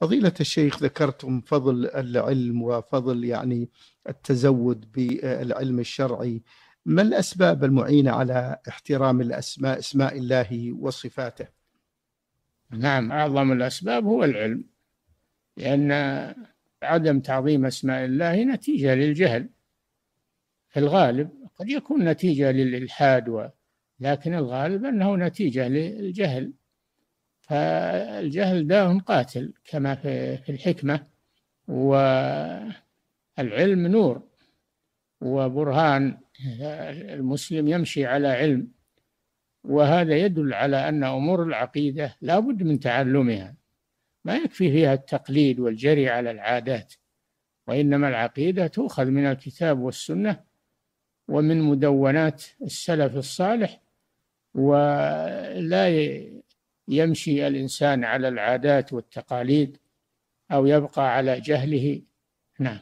فضيلة الشيخ ذكرتم فضل العلم وفضل يعني التزود بالعلم الشرعي ما الأسباب المعينة على احترام الأسماء اسماء الله وصفاته نعم أعظم الأسباب هو العلم لأن عدم تعظيم أسماء الله نتيجة للجهل في الغالب قد يكون نتيجة للإلحاد و... لكن الغالب أنه نتيجة للجهل فالجهل داء قاتل كما في الحكمة والعلم نور وبرهان المسلم يمشي على علم وهذا يدل على أن أمور العقيدة لا بد من تعلمها ما يكفي فيها التقليد والجري على العادات وإنما العقيدة تؤخذ من الكتاب والسنة ومن مدونات السلف الصالح ولا يمشي الإنسان على العادات والتقاليد أو يبقى على جهله نعم